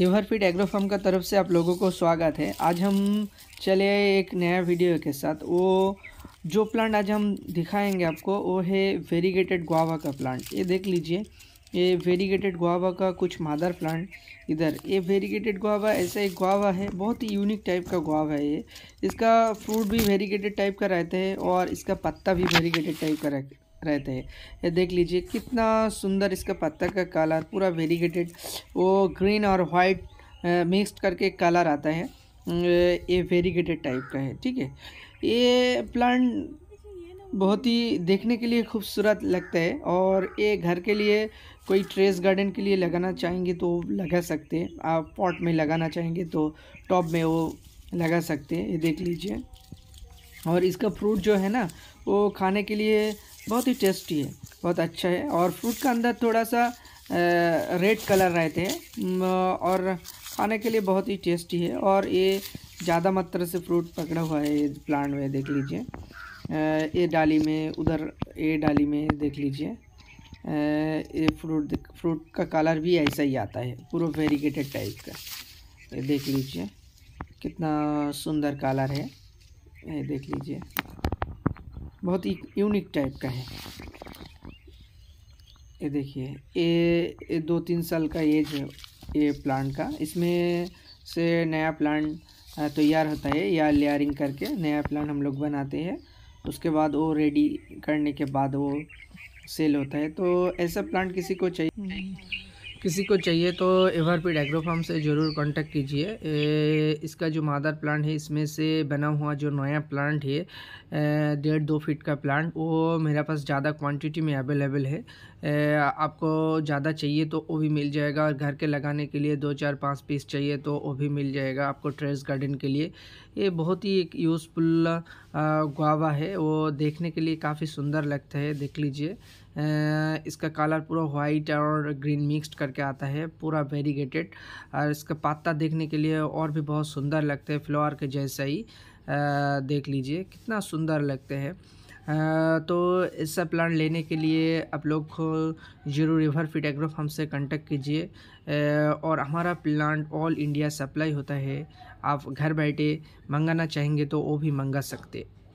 यूवरफिट agro एग्रोफार्म का तरफ से आप लोगों को स्वागत है आज हम चले एक नया वीडियो के साथ वो जो प्लांट आज हम दिखाएंगे आपको वो है वेरीगेटेड गुआवा का प्लांट ये देख लीजिए ये वेरीगेटेड गुआवा का कुछ मादर प्लांट इधर ये वेरीगेटेड गुआवा ऐसा एक गुआवा है बहुत ही यूनिक टाइप का गुआवा है ये इसका फ्रूट भी वेरीगेटेड टाइप का रहता है और इसका पत्ता भी वेरीगेटेड टाइप का रहते हैं ये देख लीजिए कितना सुंदर इसका पत्ता का कलर पूरा वेरीगेटेड वो ग्रीन और वाइट मिक्स्ड करके कलर आता है ये वेरीगेटेड टाइप का है ठीक है ये प्लांट बहुत ही देखने के लिए खूबसूरत लगता है और ये घर के लिए कोई ट्रेस गार्डन के लिए लगाना चाहेंगे तो लगा सकते हैं आप पॉट में लगाना चाहेंगे तो टॉप में वो लगा सकते हैं ये देख लीजिए और इसका फ्रूट जो है ना वो खाने के लिए बहुत ही टेस्टी है बहुत अच्छा है और फ्रूट का अंदर थोड़ा सा रेड कलर रहते हैं और खाने के लिए बहुत ही टेस्टी है और ये ज़्यादा मात्रा से फ्रूट पकड़ा हुआ है ये प्लांट में देख लीजिए ये डाली में उधर ये डाली में देख लीजिए ये फ्रूट फ्रूट का कलर भी ऐसा ही आता है पूरा वेरीगेटेड टाइप का ये देख लीजिए कितना सुंदर कलर है ये देख लीजिए बहुत ही यूनिक टाइप का है ये देखिए ये, दो तीन साल का एज है ये प्लांट का इसमें से नया प्लांट तैयार तो होता है या लेयरिंग करके नया प्लांट हम लोग बनाते हैं उसके बाद वो रेडी करने के बाद वो सेल होता है तो ऐसा प्लांट किसी को चाहिए हम्म। किसी को चाहिए तो एवरपीड एग्रो से ज़रूर कांटेक्ट कीजिए इसका जो मादर प्लांट है इसमें से बना हुआ जो नया प्लांट है डेढ़ दो फीट का प्लांट वो मेरे पास ज़्यादा क्वांटिटी में अवेलेबल है आपको ज़्यादा चाहिए तो वो भी मिल जाएगा और घर के लगाने के लिए दो चार पाँच पीस चाहिए तो वो भी मिल जाएगा आपको टेरेस गार्डन के लिए ये बहुत ही एक यूज़फुल गुआवा है वो देखने के लिए काफ़ी सुंदर लगता है देख लीजिए इसका कलर पूरा वाइट और ग्रीन मिक्सड करके आता है पूरा वेरीगेटेड और इसका पत्ता देखने के लिए और भी बहुत सुंदर लगते हैं फ्लावर के जैसा ही देख लीजिए कितना सुंदर लगते हैं तो इसका प्लान लेने के लिए आप लोग जरूर रिवर फिट हमसे फार्म कांटेक्ट कीजिए और हमारा प्लांट ऑल इंडिया सप्लाई होता है आप घर बैठे मंगाना चाहेंगे तो वो भी मंगा सकते